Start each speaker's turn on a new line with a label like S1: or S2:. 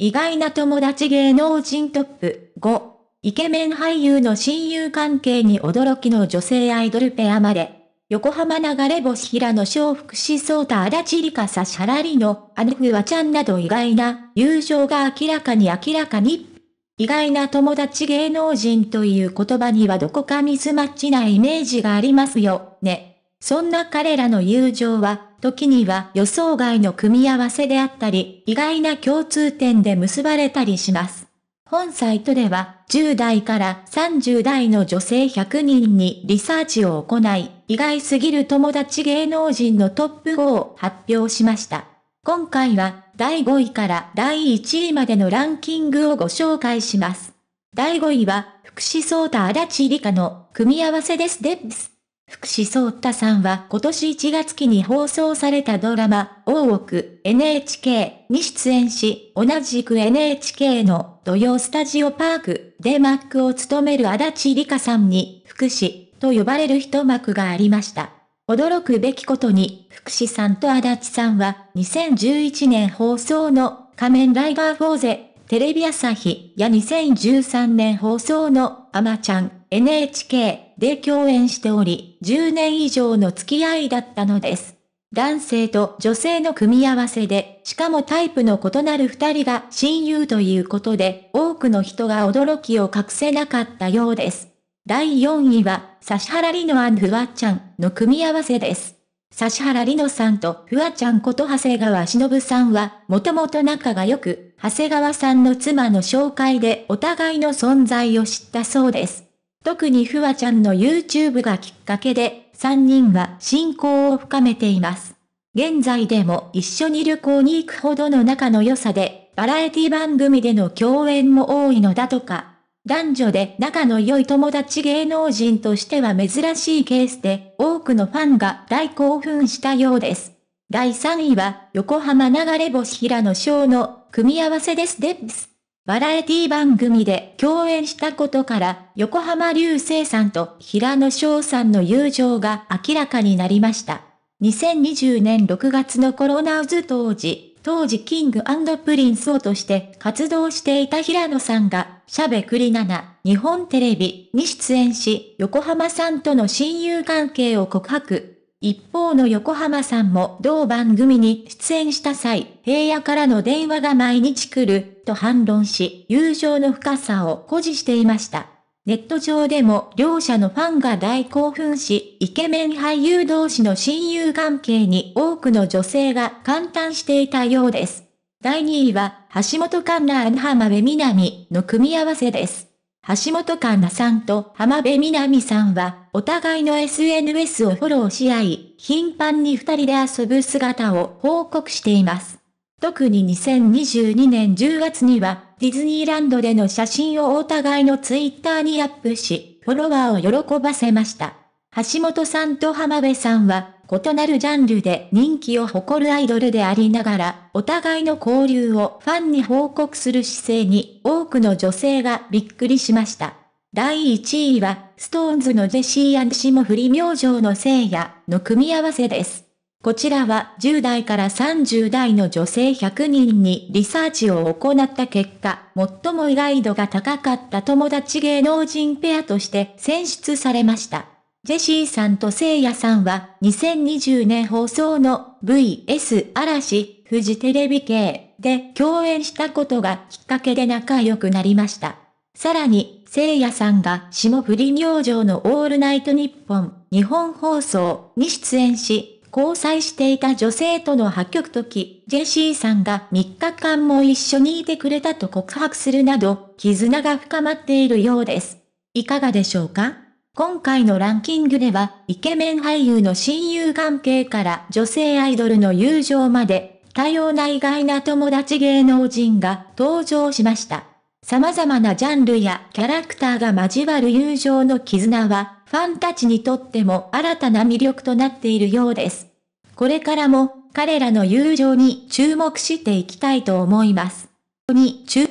S1: 意外な友達芸能人トップ5。イケメン俳優の親友関係に驚きの女性アイドルペアまで。横浜流れ星平野翔福士蒼太足立梨花さシャラリのヌフワちゃんなど意外な友情が明らかに明らかに。意外な友達芸能人という言葉にはどこかミスマッチなイメージがありますよね。そんな彼らの友情は時には予想外の組み合わせであったり、意外な共通点で結ばれたりします。本サイトでは、10代から30代の女性100人にリサーチを行い、意外すぎる友達芸能人のトップ5を発表しました。今回は、第5位から第1位までのランキングをご紹介します。第5位は、福祉総太足立理科の組み合わせですデップス。福士蒼太さんは今年1月期に放送されたドラマ、大奥 NHK に出演し、同じく NHK の土曜スタジオパークでマックを務める足立梨花さんに、福士と呼ばれる一幕がありました。驚くべきことに、福士さんと足立さんは、2011年放送の仮面ライダーフォーゼ、テレビ朝日や2013年放送のアマちゃん、NHK で共演しており、10年以上の付き合いだったのです。男性と女性の組み合わせで、しかもタイプの異なる二人が親友ということで、多くの人が驚きを隠せなかったようです。第4位は、指原莉乃フワちゃんの組み合わせです。指原莉乃さんとフワちゃんこと長谷川忍さんは、もともと仲が良く、長谷川さんの妻の紹介でお互いの存在を知ったそうです。特にフワちゃんの YouTube がきっかけで、3人は親交を深めています。現在でも一緒に旅行に行くほどの仲の良さで、バラエティ番組での共演も多いのだとか。男女で仲の良い友達芸能人としては珍しいケースで、多くのファンが大興奮したようです。第3位は、横浜流れ星平野翔の組み合わせですデップス。バラエティ番組で共演したことから、横浜流星さんと平野翔さんの友情が明らかになりました。2020年6月のコロナウズ当時、当時キングプリンスをとして活動していた平野さんが、しゃべくり7、日本テレビに出演し、横浜さんとの親友関係を告白。一方の横浜さんも同番組に出演した際、平野からの電話が毎日来る、と反論し、友情の深さを誇示していました。ネット上でも両者のファンが大興奮し、イケメン俳優同士の親友関係に多くの女性が感嘆していたようです。第2位は、橋本環奈浜辺美波の組み合わせです。橋本環奈さんと浜辺美波さんは、お互いの SNS をフォローし合い、頻繁に二人で遊ぶ姿を報告しています。特に2022年10月には、ディズニーランドでの写真をお互いのツイッターにアップし、フォロワーを喜ばせました。橋本さんと浜辺さんは、異なるジャンルで人気を誇るアイドルでありながら、お互いの交流をファンに報告する姿勢に多くの女性がびっくりしました。第1位は、ストーンズのジェシー霜降り明星の聖夜の組み合わせです。こちらは10代から30代の女性100人にリサーチを行った結果、最も意外度が高かった友達芸能人ペアとして選出されました。ジェシーさんと聖夜さんは2020年放送の VS 嵐フジテレビ系で共演したことがきっかけで仲良くなりました。さらに聖夜さんが霜降り明星のオールナイト日本、日本放送に出演し、交際していた女性との破局時、ジェシーさんが3日間も一緒にいてくれたと告白するなど、絆が深まっているようです。いかがでしょうか今回のランキングでは、イケメン俳優の親友関係から女性アイドルの友情まで、多様な意外な友達芸能人が登場しました。様々なジャンルやキャラクターが交わる友情の絆は、ファンたちにとっても新たな魅力となっているようです。これからも、彼らの友情に注目していきたいと思います。に注